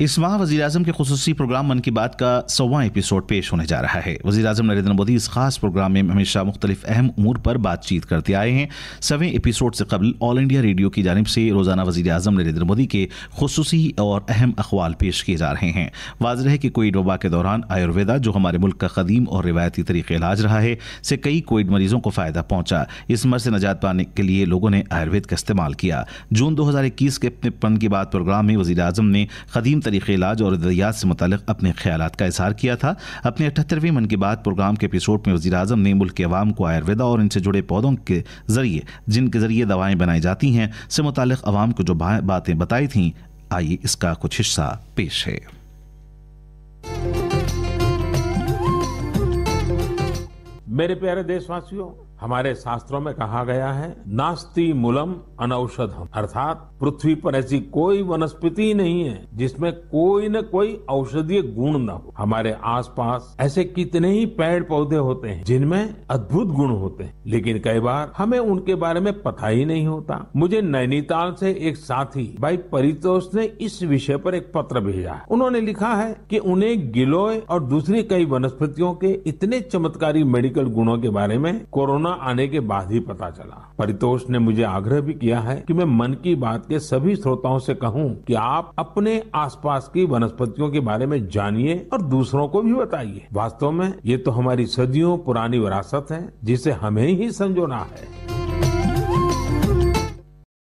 इस माह वजी अजम के खसूस प्रोग्राम मन की बात का सवा एपिसोड पेश होने जा रहा है वजी अजम नरेंद्र मोदी इस खास प्रोग्राम में हमेशा मुख्तलिफ अहम उमूर पर बातचीत करते आए हैं सवें एपिसोड से कबल ऑल इंडिया रेडियो की जानब से रोज़ाना वजी अजम नरेंद्र मोदी के खसूसी और अहम अखबाल पेश किए जा रहे हैं वाज रहे कि कोविड वबा के दौरान आयुर्वेदा जो हमारे मुल्क का कदीम और रिवायती तरीके इलाज रहा है से कई कोविड मरीजों को फ़ायदा पहुंचा इस मर से नजात पाने के लिए लोगों ने आयुर्वेद का इस्तेमाल किया जून दो हज़ार इक्कीस के अपने पन की बात प्रोग्राम में वजी अजम ने कदीम तरीके इलाज और अद्वियात से मतलब अपने ख्याल का इजहार किया था अपने अठहत्तरवीं मन की बात प्रोग्राम के एपिसोड में वजी अजम ने मुल्क के अवाम को आयुर्वेदा और इनसे जुड़े पौधों के ज़रिए जिनके ज़रिए दवाएं बनाई जाती हैं से मुतल अवाम को जो बातें बताई थी आइए इसका कुछ हिस्सा पेश है मेरे प्यारे देशवासियों हमारे शास्त्रों में कहा गया है नास्ति मूलम अनौषधम अर्थात पृथ्वी पर ऐसी कोई वनस्पति नहीं है जिसमें कोई न कोई औषधीय गुण न हो हमारे आसपास ऐसे कितने ही पेड़ पौधे होते हैं जिनमें अद्भुत गुण होते हैं लेकिन कई बार हमें उनके बारे में पता ही नहीं होता मुझे नैनीताल से एक साथी भाई परितोष ने इस विषय पर एक पत्र भेजा उन्होंने लिखा है कि उन्हें गिलोय और दूसरी कई वनस्पतियों के इतने चमत्कारी मेडिकल गुणों के बारे में कोरोना कोरोना आने के बाद ही पता चला परितोष ने मुझे आग्रह भी किया है कि मैं मन की बात के सभी श्रोताओं से कहूं कि आप अपने आसपास की वनस्पतियों के बारे में जानिए और दूसरों को भी बताइए वास्तव में ये तो हमारी सदियों पुरानी विरासत है जिसे हमें ही संजोना है